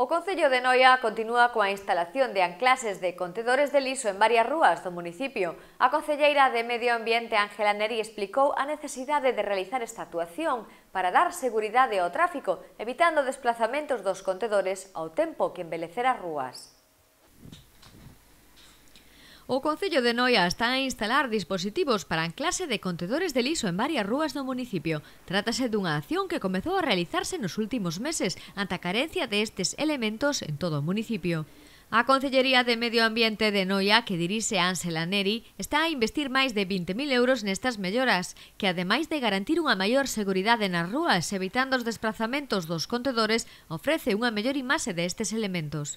O Concello de Noia continúa coa instalación de anclases de contedores de liso en varias rúas do municipio. A Concelleira de Medio Ambiente Ángela Neri explicou a necesidade de realizar esta actuación para dar seguridade ao tráfico, evitando desplazamentos dos contedores ao tempo que embelecer as rúas. O Concello de Noia está a instalar dispositivos para anclase de contedores de liso en varias rúas do municipio. Trátase dunha acción que comezou a realizarse nos últimos meses ante a carencia destes elementos en todo o municipio. A Concellería de Medio Ambiente de Noia, que dirixe Ansela Neri, está a investir máis de 20.000 euros nestas melloras, que ademais de garantir unha maior seguridade nas rúas evitando os desplazamentos dos contedores, ofrece unha mellor imaxe destes elementos.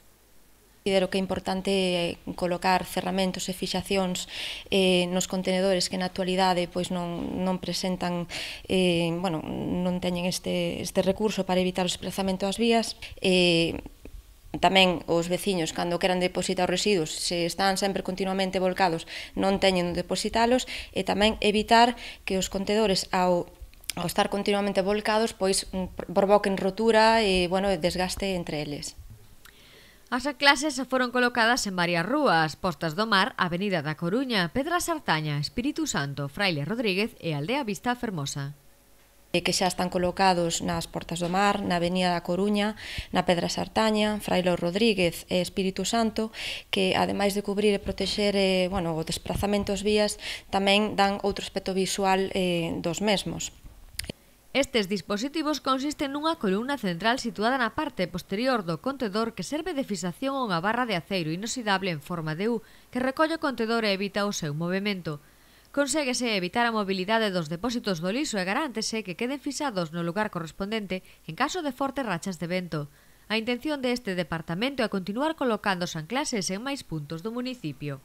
Considero que é importante eh, colocar cerramentos e fixacións eh, nos contenedores que na actualidade pois non, non presentan, eh, bueno, non teñen este, este recurso para evitar o desplazamento ás vías. Eh, tamén os veciños cando queran depositar os residuos se están sempre continuamente volcados non teñen onde depositalos e tamén evitar que os contedores ao ao estar continuamente volcados pois mm, provoquen rotura e bueno, desgaste entre eles. As clases foron colocadas en varias rúas, Postas do Mar, Avenida da Coruña, Pedra Sartaña, Espíritu Santo, Fraile Rodríguez e Aldea Vista Fermosa eh, que xa están colocados nas Portas do Mar, na Avenida da Coruña, na Pedra Sartaña, Frailo Rodríguez e Espíritu Santo, que ademais de cubrir e protexer eh, bueno, o desplazamento das vías, tamén dan outro aspecto visual eh, dos mesmos. Estes dispositivos consisten nunha columna central situada na parte posterior do contedor que serve de fixación a unha barra de aceiro inoxidable en forma de U que recolle o contedor e evita o seu movimento. Conséguese evitar a mobilidade dos depósitos do liso e garántese que queden fixados no lugar correspondente en caso de fortes rachas de vento. A intención deste departamento é continuar colocando os en máis puntos do municipio.